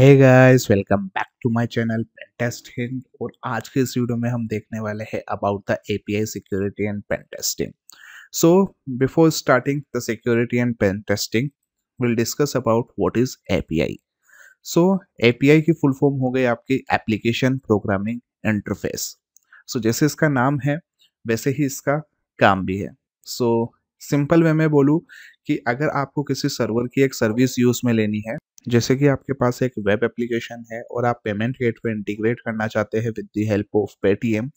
Hey guys welcome back to my channel pentest hint और आज के इस वीडियो में हम देखने वाले हैं about the API security and pentesting so before starting the security and pentesting will discuss about what is API so API की फुल फॉर्म हो गई आपकी एप्लीकेशन प्रोग्रामिंग इंटरफेस सो जैसे इसका नाम है वैसे ही इसका काम भी है सो so, सिंपल वे में बोलूँ कि अगर आपको किसी सर्वर की एक सर्विस यूज़ में लेनी है जैसे कि आपके पास एक वेब एप्लीकेशन है और आप पेमेंट गेटवे इंटीग्रेट करना चाहते हैं with the help of Paytm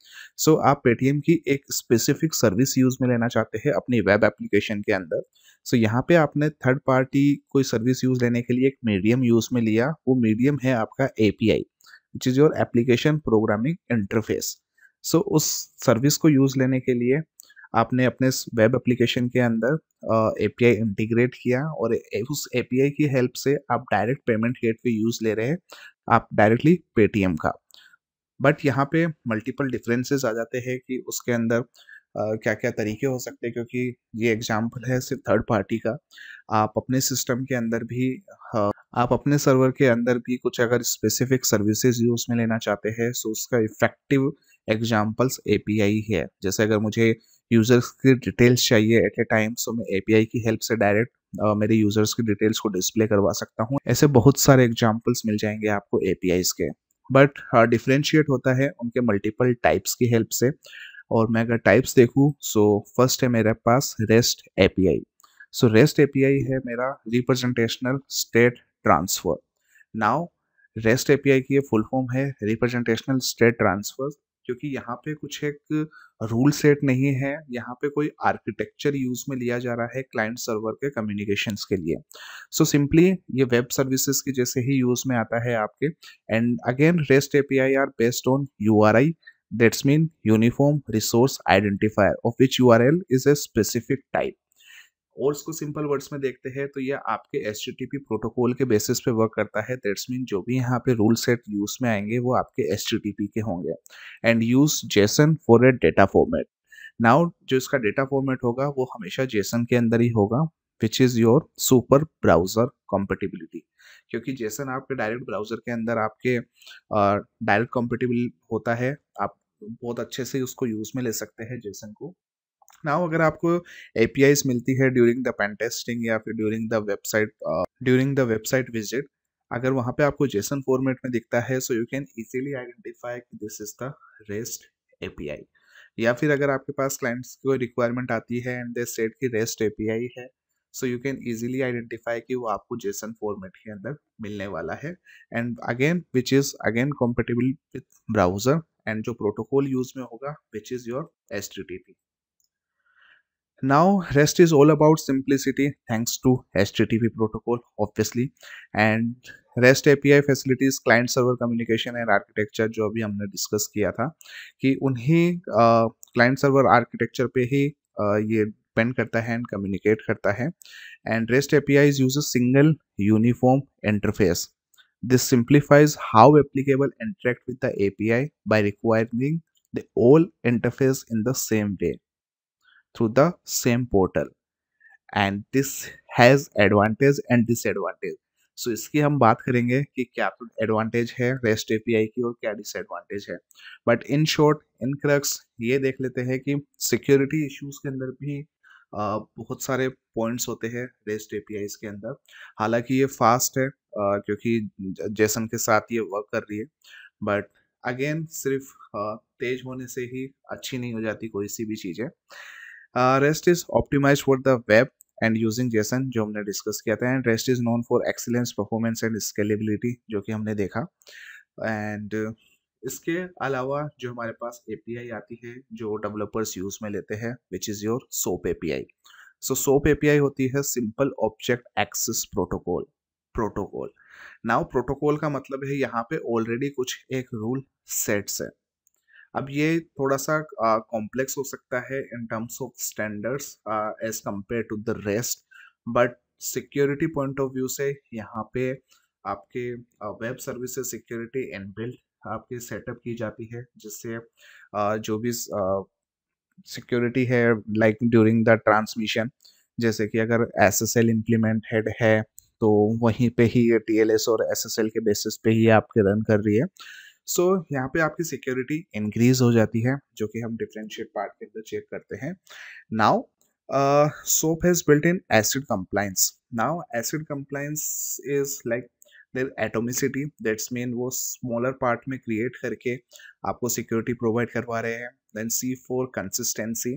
so आप पेटीएम की एक स्पेसिफिक सर्विस यूज़ में लेना चाहते हैं अपनी वेब एप्लीकेशन के अंदर सो so, यहाँ पे आपने थर्ड पार्टी कोई सर्विस यूज़ लेने के लिए एक मीडियम यूज़ में लिया वो मीडियम है आपका A P I which is your application programming interface so उस सर्विस को यूज़ लेने के लिए आपने अपने वेब एप्लीकेशन के अंदर ए आई इंटीग्रेट किया और उस आई की हेल्प से आप direct payment gateway use ले रहे हैं आप डायरेक्टली पेटीएम का बट यहाँ पे मल्टीपल डिफरेंसेस आ जाते हैं कि उसके अंदर क्या क्या तरीके हो सकते हैं क्योंकि ये एग्जाम्पल है सिर्फ थर्ड पार्टी का आप अपने सिस्टम के अंदर भी आप अपने सर्वर के अंदर भी कुछ अगर स्पेसिफिक सर्विसेज यूज में लेना चाहते हैं सो उसका इफेक्टिव एग्जाम्पल्स ए है जैसे अगर मुझे यूज़र्स की डिटेल्स चाहिए एट ए टाइम सो मैं एपीआई की हेल्प से डायरेक्ट Uh, मेरे यूजर्स की डिटेल्स को डिस्प्ले करवा सकता हूँ ऐसे बहुत सारे एग्जाम्पल्स मिल जाएंगे आपको एपीआईज के बट डिफ्रेंशिएट uh, होता है उनके मल्टीपल टाइप्स की हेल्प से और मैं अगर टाइप्स देखूँ सो फर्स्ट है मेरे पास rest A so rest a है मेरा representational state transfer now REST API की फुल फॉर्म है रिप्रेजेंटेशनल स्टेट ट्रांसफर क्योंकि यहाँ पे कुछ एक रूल सेट नहीं है यहाँ पे कोई आर्किटेक्चर यूज में लिया जा रहा है क्लाइंट सर्वर के कम्युनिकेशन के लिए सो so सिंपली ये वेब सर्विसेज के जैसे ही यूज में आता है आपके and again REST API are based on U R I that's mean uniform resource identifier of which U R L is a specific type और इसको सिंपल वर्ड्स में देखते हैं तो यह आपके एच प्रोटोकॉल के बेसिस पे वर्क करता है दैट्स मीन जो भी यहाँ पे रूल सेट यूज में आएंगे वो आपके एच के होंगे and use JSON for a data format now जो इसका डेटा फॉर्मेट होगा वो हमेशा जेसन के अंदर ही होगा which is your super browser compatibility क्योंकि जेसन आपके डायरेक्ट ब्राउज़र के अंदर आपके डायरेक्ट कॉम्पेटिबल होता है आप बहुत अच्छे से उसको यूज़ में ले सकते हैं जेसन को नाउ अगर आपको ए मिलती है ड्यूरिंग द पेन टेस्टिंग या फिर during the website during the website visit अगर वहाँ पे आपको जेसन फॉर्मेट में दिखता है so you can easily identify कि this is the REST API या फिर अगर आपके पास क्लाइंट्स की कोई रिक्वायरमेंट आती है एंड दे सेट की रेस्ट एपीआई है so you can easily identify कि वो आपको जेसन फॉर्मेट के अंदर मिलने वाला है and again which is again compatible with browser and जो प्रोटोकॉल यूज में होगा which is your S T T P now rest is all about simplicity thanks to http protocol obviously and REST API facilities client server communication and architecture जो अभी हमने discuss किया था कि उन्हीं क्लाइंट सर्वर आर्किटेक्चर पे ही uh, ये depend करता है एंड कम्युनिकेट करता है and REST API use a single uniform interface this simplifies how applicable interact with the API by requiring the all interface in the same way through the same portal and this has advantage and disadvantage so इसकी हम बात करेंगे कि क्या advantage तो है REST API की और क्या डिसएडवांटेज है but in short in crux ये देख लेते हैं कि सिक्योरिटी इश्यूज के अंदर भी बहुत सारे पॉइंट्स होते हैं रेस्ट ए के अंदर हालांकि ये फास्ट है क्योंकि जेसन के साथ ये वर्क कर रही है बट अगेन सिर्फ तेज होने से ही अच्छी नहीं हो जाती कोई सी भी चीज़ें REST is optimize for the web and using JSON जो हमने डिस्कस किया था and REST is known for excellence performance and scalability जो कि हमने देखा एंड uh, इसके अलावा जो हमारे पास एपीआई आती है जो डेवलपर्स यूज में लेते हैं which is your SOAP API so SOAP API होती है simple object access protocol protocol now protocol का मतलब है यहाँ पे ऑलरेडी कुछ एक रूल सेट्स है अब ये थोड़ा सा कॉम्प्लेक्स हो सकता है in terms of standards as compare to the REST but security point of view से यहाँ पे आपके वेब सर्विसेज सिक्योरिटी बिल्ड आपके सेटअप की जाती है जिससे uh, जो भी सिक्योरिटी uh, है लाइक ड्यूरिंग द ट्रांसमिशन जैसे कि अगर S S L implemented है तो वहीं पे ही ये टी एल एस और एस एस एल के बेसिस पे ही आपके रन कर रही है सो so, यहाँ पे आपकी सिक्योरिटी इंक्रीज हो जाती है जो कि हम डिफरेंशिएट पार्ट के अंदर चेक करते हैं now SOAP has built in ACID compliance now ACID compliance is like there atomicity that's mean वो स्मॉलर पार्ट में क्रिएट करके आपको सिक्योरिटी प्रोवाइड करवा रहे हैं then C for consistency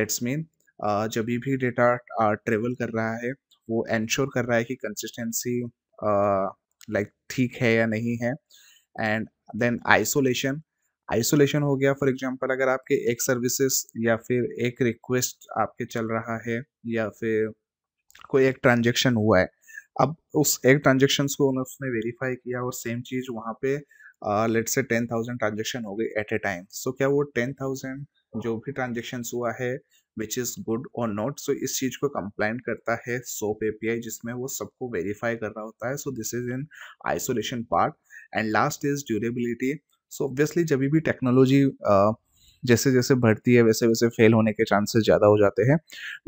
that's mean जब भी डेटा ट्रेवल कर रहा है वो एंश्योर कर रहा है कि कंसिस्टेंसी लाइक uh, ठीक है या नहीं है uh, and then isolation isolation हो गया फॉर एग्जांपल अगर आपके एक सर्विसेज या फिर एक रिक्वेस्ट आपके चल रहा है या फिर कोई एक ट्रांजेक्शन हुआ है अब उस एक ट्रांजेक्शन को उसने वेरीफाई किया और सेम चीज़ वहाँ पे लेट से टेन थाउजेंड ट्रांजेक्शन हो गई एट ए टाइम सो क्या वो टेन थाउजेंड जो भी ट्रांजेक्शन हुआ है विच इज़ गुड और नॉट सो इस चीज़ को कंप्लाइन करता है सोप एपीआई जिसमें वो सबको वेरीफाई कर रहा होता है so this is in isolation part and last is durability so obviously जब भी टेक्नोलॉजी जैसे जैसे बढ़ती है वैसे वैसे फेल होने के चांसेस ज़्यादा हो जाते हैं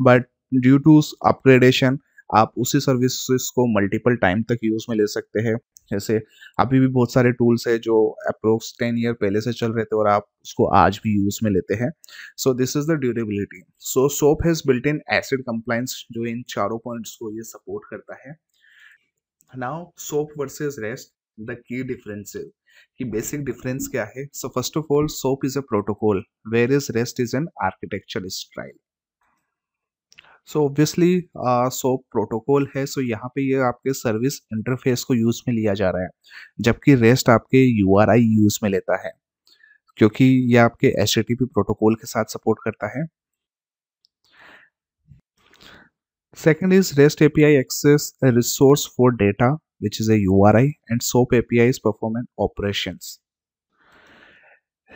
बट ड्यू टू अपग्रेडेशन आप उसी सर्विसेज को मल्टीपल टाइम तक यूज़ में ले सकते हैं जैसे अभी भी बहुत सारे टूल्स है जो अप्रोक्स टेन ईयर पहले से चल रहे थे और आप उसको आज भी यूज़ में लेते हैं so this is the durability so SOAP has built in ACID compliance जो इन चारों पॉइंट्स को ये सपोर्ट करता है now SOAP versus REST the key difference कि बेसिक डिफरेंस क्या है so first of all SOAP is a protocol where is REST is an architecture style so obviously SOAP protocol है सो so यहाँ पे ये आपके सर्विस इंटरफेस को use में लिया जा रहा है जबकि रेस्ट आपके यू आर आई यूज में लेता है क्योंकि ये आपके H T T P protocol के साथ सपोर्ट करता है second is REST API access resource for data which is a URI and SOAP APIs perform an operations.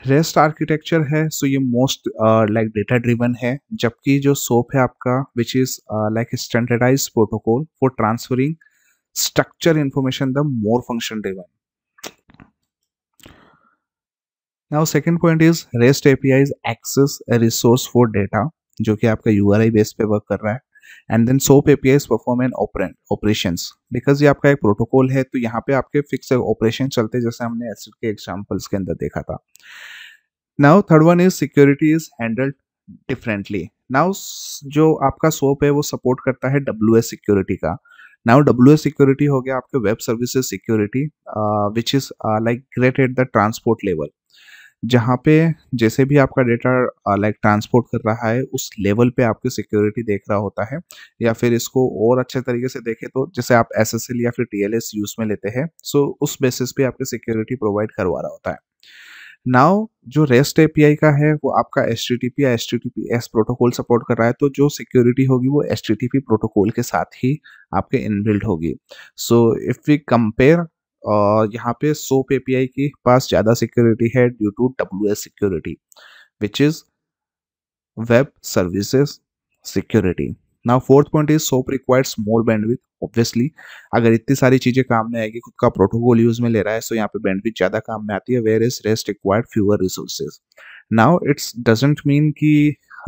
REST architecture है सो ये मोस्ट लाइक डेटा ड्रिवन है जबकि जो SOAP है आपका which is like standardize protocol for transferring structure information the more function driven now second point is REST API access resource for data जो कि आपका यू बेस पे वर्क कर रहा है and then SOAP APIs perform an operation because ये आपका एक प्रोटोकॉल है तो यहाँ पे आपके फिक्स ऑपरेशन चलते हैं जैसे हमने एसिड के एग्जाम्पल्स के अंदर देखा था now third one is security is handled differently now जो आपका सोप है वो सपोर्ट करता है डब्ल्यू सिक्योरिटी का नाउ डब्ल्यू सिक्योरिटी हो गया आपके web services security which is like great at the transport level जहाँ पे जैसे भी आपका डेटा लाइक ट्रांसपोर्ट कर रहा है उस लेवल पे आपकी सिक्योरिटी देख रहा होता है या फिर इसको और अच्छे तरीके से देखें तो जैसे आप एस या फिर टी यूज़ में लेते हैं सो उस बेसिस पे आपकी सिक्योरिटी प्रोवाइड करवा रहा होता है नाउ जो रेस्ट एपीआई का है वो आपका एस या एस एस प्रोटोकॉल सपोर्ट कर रहा है तो जो सिक्योरिटी होगी वो एस प्रोटोकॉल के साथ ही आपके इनबिल्ड होगी सो इफ़ वी कंपेयर और यहाँ पे सोप एपीआई के पास ज़्यादा सिक्योरिटी है due to W S security which is web services security now fourth point is SOAP requires more bandwidth obviously अगर इतनी सारी चीजें काम में आएगी खुद का प्रोटोकॉल यूज में ले रहा है सो यहाँ पे बैंडविथ ज्यादा काम में आती है where is REST required fewer resources now it's doesn't mean कि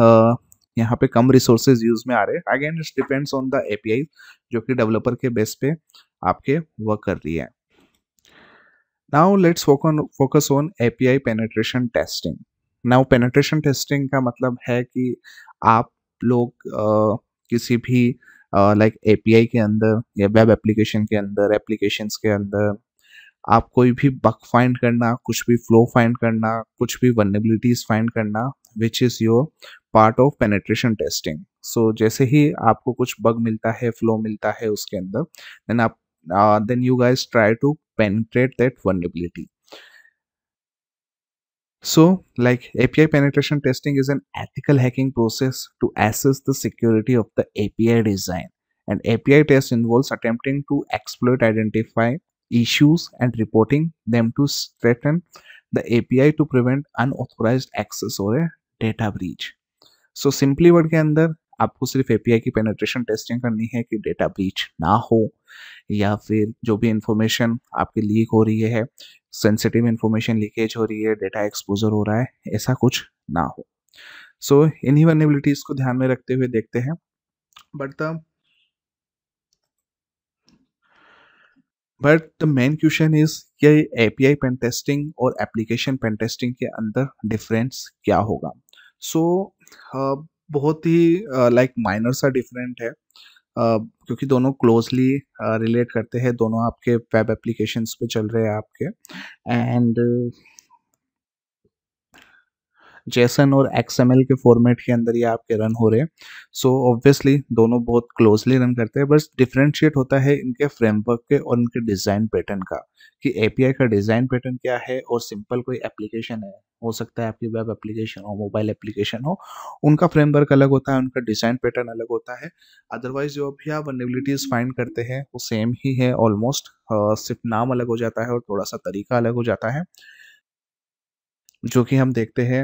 uh, यहाँ पे कम रिसोर्सेज यूज में आ रहे हैं again it's depends on the API जो कि डेवलपर के बेस पे आपके वर्क कर रही है now let's focus on API penetration testing now penetration testing का मतलब है कि आप लोग uh, किसी भी लाइक uh, एपीआई like के अंदर या वेब एप्लीकेशन के अंदर एप्लीकेशन के अंदर आप कोई भी बग फाइंड करना कुछ भी फ्लो फाइंड करना कुछ भी वनबिलिटीज फाइंड करना which is your part of penetration testing so जैसे ही आपको कुछ बग मिलता है फ्लो मिलता है उसके अंदर देन आप uh, then you guys try to penetrate that vulnerability so like api penetration testing is an ethical hacking process to assess the security of the api design and api test involves attempting to exploit identify issues and reporting them to threaten the api to prevent unauthorized access or a data breach so simply what can अंदर आपको सिर्फ API की penetration testing करनी है कि data breach ना हो या फिर जो भी इंफॉर्मेशन आपकी लीक हो रही है सेंसिटिव इंफॉर्मेशन लीकेज हो रही है डेटा एक्सपोजर हो रहा है ऐसा कुछ ना हो सो so, इन्हीं वर्नेबिलिटीज़ को ध्यान में रखते हुए देखते हैं but the but the main question is ये A P I pen testing और एप्लीकेशन पेन टेस्टिंग के अंदर डिफरेंस क्या होगा सो so, uh, बहुत ही लाइक माइनर सा डिफरेंट है क्योंकि दोनों क्लोजली रिलेट करते हैं दोनों आपके वेब एप्लीकेशंस पे चल रहे हैं आपके एंड जेसन और एक्सएमएल के फॉर्मेट के अंदर ये आपके रन हो रहे हैं सो ऑब्वियसली दोनों बहुत क्लोजली रन करते हैं बस डिफ्रेंशिएट होता है इनके फ्रेमवर्क के और इनके डिज़ाइन पैटर्न का कि एपीआई का डिज़ाइन पैटर्न क्या है और सिंपल कोई एप्लीकेशन है हो सकता है आपकी वेब एप्लीकेशन हो मोबाइल एप्लीकेशन हो उनका फ्रेमवर्क अलग होता है उनका डिज़ाइन पैटर्न अलग होता है अदरवाइज जो भी आप वनबिलिटीज़ फाइंड करते हैं वो सेम ही है ऑलमोस्ट सिर्फ नाम अलग हो जाता है और थोड़ा सा तरीका अलग हो जाता है जो कि हम देखते हैं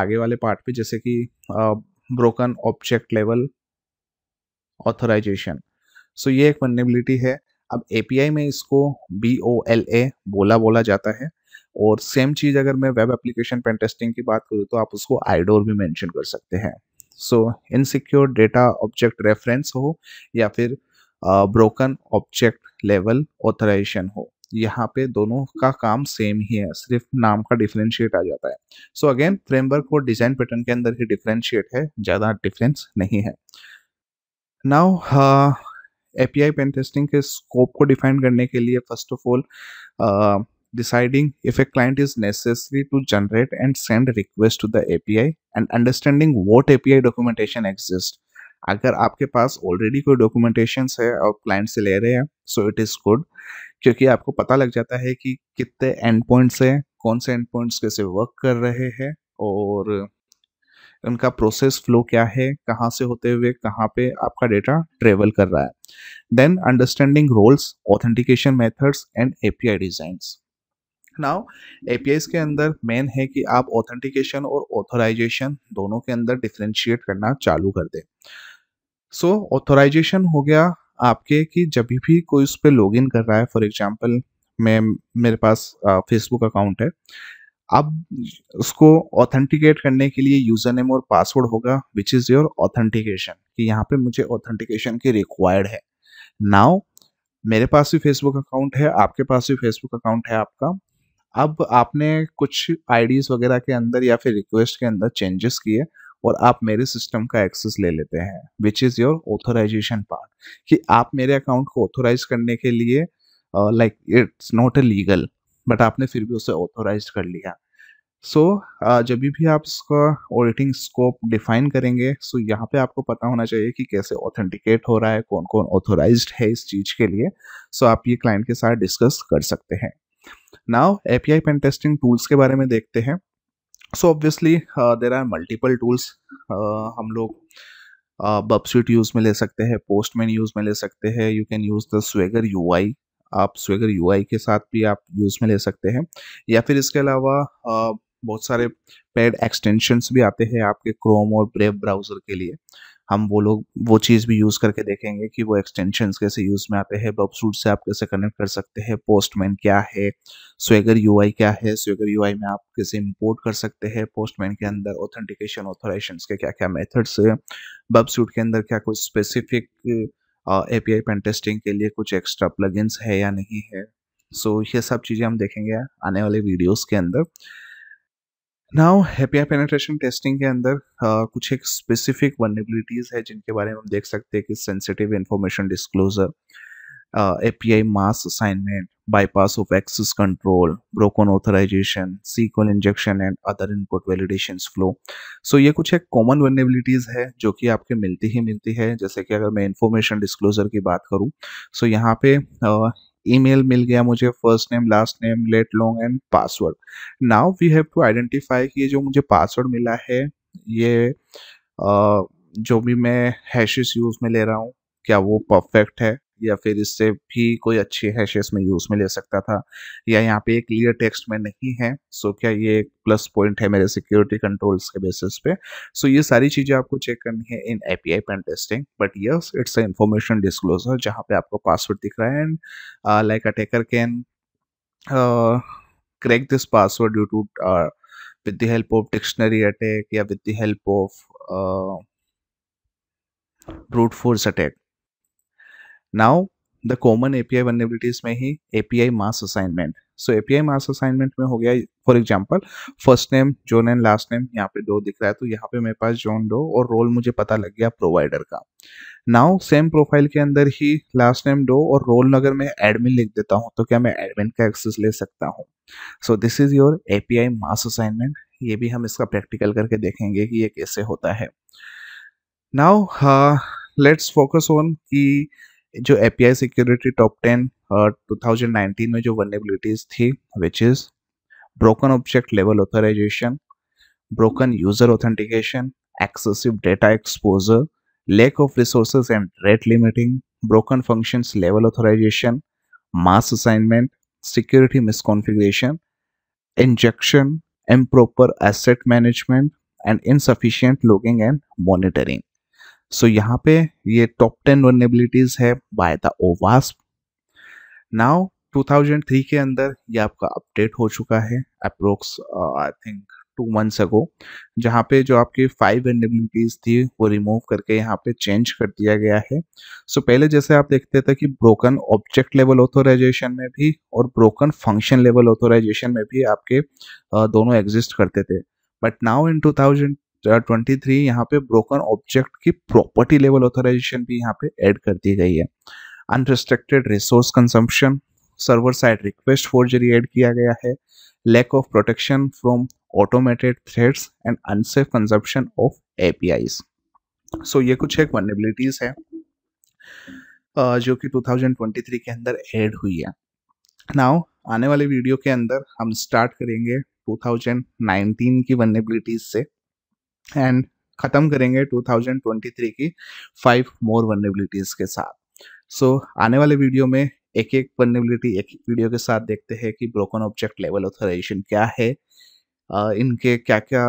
आगे वाले पार्ट पे जैसे कि broken object level authorization so ये एक वनरेबिलिटी है अब एपीआई में इसको बी ओ एल ए बोला बोला जाता है और सेम चीज़ अगर मैं वेब एप्लीकेशन पेन टेस्टिंग की बात करूँ तो आप उसको आईडोर भी मेंशन कर सकते हैं so insecure data object reference हो या फिर ब्रोकन ऑब्जेक्ट लेवल ऑथराइजेशन हो यहाँ पे दोनों का काम सेम ही है सिर्फ नाम का डिफ्रेंशिएट आ जाता है सो अगेन फ्रेमवर्क और डिजाइन पैटर्न के अंदर ही डिफ्रेंशिएट है ज़्यादा डिफरेंस नहीं है नाउ एपीआई पेन टेस्टिंग के स्कोप को डिफाइन करने के लिए first of all deciding if a client is necessary to generate and send request to the API and understanding what API documentation exist अगर आपके पास ऑलरेडी कोई डॉक्यूमेंटेशन है और क्लाइंट से ले रहे हैं सो इट इज़ गुड क्योंकि आपको पता लग जाता है कि कितने एंड पॉइंट्स हैं कौन से एंड पॉइंट्स कैसे वर्क कर रहे हैं और उनका प्रोसेस फ्लो क्या है कहाँ से होते हुए कहाँ पे आपका डेटा ट्रेवल कर रहा है then understanding roles authentication methods and API design now I के अंदर मेन है कि आप ऑथेंटिकेशन और ऑथोराइजेशन दोनों के अंदर डिफ्रेंशिएट करना चालू कर दें सो ऑथोराइजेशन हो गया आपके कि जब भी कोई उस पर लॉग इन कर रहा है फॉर एग्जाम्पल मैं मेरे पास फेसबुक अकाउंट है अब उसको ऑथेंटिकेट करने के लिए यूज़र नेम और पासवर्ड होगा विच इज़ योर ऑथेंटिकेशन कि यहाँ पे मुझे ऑथेंटिकेशन की रिक्वायर्ड है नाउ मेरे पास भी फेसबुक अकाउंट है आपके पास भी फेसबुक अकाउंट है आपका अब आपने कुछ आईडीज वगैरह के अंदर या फिर रिक्वेस्ट के अंदर चेंजेस किए और आप मेरे सिस्टम का एक्सेस ले लेते हैं which is your authorization part कि आप मेरे अकाउंट को ऑथोराइज करने के लिए like it's not a legal but आपने फिर भी उसे ऑथोराइज कर लिया सो so, uh, जब भी आप इसका ऑडिटिंग स्कोप डिफाइन करेंगे सो so यहाँ पे आपको पता होना चाहिए कि कैसे ऑथेंटिकेट हो रहा है कौन कौन ऑथोराइज है इस चीज़ के लिए सो so आप ये क्लाइंट के साथ डिस्कस कर सकते हैं now API pen testing tools के बारे में देखते हैं so obviously there are multiple tools हम लोग स्वीट uh, यूज़ में ले सकते हैं पोस्टमैन यूज़ में ले सकते हैं you can use the Swagger UI आप स्वेगर यू के साथ भी आप यूज़ में ले सकते हैं या फिर इसके अलावा uh, बहुत सारे पेड एक्सटेंशंस भी आते हैं आपके क्रोम और ब्रेव ब्राउज़र के लिए हम वो लोग वो चीज़ भी यूज़ करके देखेंगे कि वो एक्सटेंशन कैसे यूज़ में आते हैं बबसूट से आप कैसे कनेक्ट कर सकते हैं पोस्टमैन क्या है स्वेगर यू क्या है स्वेगर यू में आप कैसे इम्पोर्ट कर सकते हैं पोस्टमैन के अंदर ऑथेंटिकेशन ऑथोराइजेशन के क्या क्या मेथड्स है बबसूट के अंदर क्या कुछ specific A P I pen testing के लिए कुछ एक्स्ट्रा प्लगइन्स है या नहीं है सो so, ये सब चीज़ें हम देखेंगे आने वाले वीडियोस के अंदर नाउ हैपिया पेनेट्रेशन टेस्टिंग के अंदर आ, uh, कुछ एक स्पेसिफिक वनेबिलिटीज है जिनके बारे में हम देख सकते हैं कि sensitive information disclosure API mass assignment bypass of access control broken authorization SQL injection and other input validation flaw so ये कुछ एक कॉमन वर्नेबिलिटीज़ है जो कि आपके मिलती ही मिलती है जैसे कि अगर मैं इंफॉर्मेशन डिस्क्लोजर की बात करूँ सो so यहाँ पे uh, ईमेल मिल गया मुझे first name last name lat long and password now we have to identify कि ये जो मुझे पासवर्ड मिला है ये जो भी मैं हैशेस यूज में ले रहा हूँ क्या वो परफेक्ट है या फिर इससे भी कोई अच्छे हैशेस में यूज़ में ले सकता था या यहाँ पे क्लियर टेक्स्ट में नहीं है सो क्या ये एक प्लस पॉइंट है मेरे सिक्योरिटी कंट्रोल्स के बेसिस पे सो ये सारी चीज़ें आपको चेक करनी है in A P testing but yes it's a information disclosure जहाँ पे आपको पासवर्ड दिख रहा है and like attacker can crack this password due to with the help of dictionary attack या with the help of brute force attack now the common API vulnerabilities में ही API mass assignment so API mass assignment में हो गया for example first name John and last name यहाँ पे dough दिख रहा है तो यहाँ पे मेरे पास जॉन डो और रोल मुझे पता लग गया प्रोवाइडर का नाउ सेम प्रोफाइल के अंदर ही लास्ट नेम डो और रोल अगर मैं एडमिन लिख देता हूँ तो क्या मैं एडमिन का एक्सेस ले सकता हूँ so this is your API mass assignment ये भी हम इसका प्रैक्टिकल करके देखेंगे कि ये कैसे होता है नाउ लेट्स फोकस ऑन की जो A security top ten two thousand nineteen में जो वनेबिलिटीज थी which is broken object level authorization broken user authentication excessive data exposure lack of resource and rate limiting broken function level authorization mass assignment security misconfiguration injection improper asset management and insufficient logging and monitoring so so, यहाँ पे ये top ten vulnerabilities है by the ओवास now 2003 के अंदर ये आपका update हो चुका है approx I think two months ago जहाँ पे जो आपकी फाइव वर्नेबिलिटीज थी वो रिमूव करके यहाँ पे चेंज कर दिया गया है सो so, पहले जैसे आप देखते थे कि ब्रोकन ऑब्जेक्ट लेवल ऑथोराइजेशन में भी और ब्रोकन फंक्शन लेवल ऑथोराइजेशन में भी आपके uh, दोनों एग्जिस्ट करते थे बट नाउ इन 2003 तो ट्वेंटी यहाँ पे ब्रोकन ऑब्जेक्ट की प्रॉपर्टी लेवल ऑथराइजेशन भी यहाँ पे ऐड कर दी गई है unrestricted resource consumption server side request forgery add किया गया है lack of protection from automated threats and unsafe consumption of A so ये कुछ एक वनबिलिटीज है जो कि 2023 के अंदर ऐड हुई है नाउ आने वाले वीडियो के अंदर हम स्टार्ट करेंगे 2019 की वनबिलिटीज से एंड ख़त्म करेंगे 2023 की फाइव मोर वनरेबिलिटीज़ के साथ सो so, आने वाले वीडियो में एक एक वनरेबिलिटी एक एक वीडियो के साथ देखते हैं कि ब्रोकन ऑब्जेक्ट लेवल ऑथराइजेशन क्या है इनके क्या क्या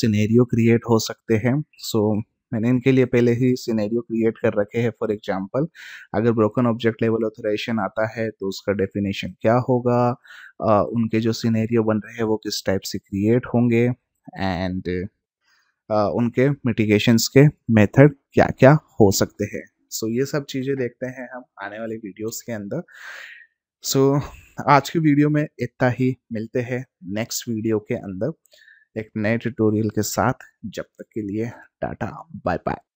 सिनेरियो क्रिएट हो सकते हैं सो so, मैंने इनके लिए पहले ही सिनेरियो क्रिएट कर रखे हैं फॉर एग्जांपल अगर ब्रोकन ऑब्जेक्ट लेवल ऑथराइजेशन आता है तो उसका डेफिनेशन क्या होगा आ, उनके जो सिनेरियो बन रहे हैं वो किस टाइप से क्रिएट होंगे एंड उनके मिटिगेशंस के मेथड क्या क्या हो सकते हैं सो so, ये सब चीज़ें देखते हैं हम आने वाले वीडियोस के अंदर सो so, आज की वीडियो में इतना ही मिलते हैं नेक्स्ट वीडियो के अंदर एक नए ट्यूटोरियल के साथ जब तक के लिए टाटा बाय बाय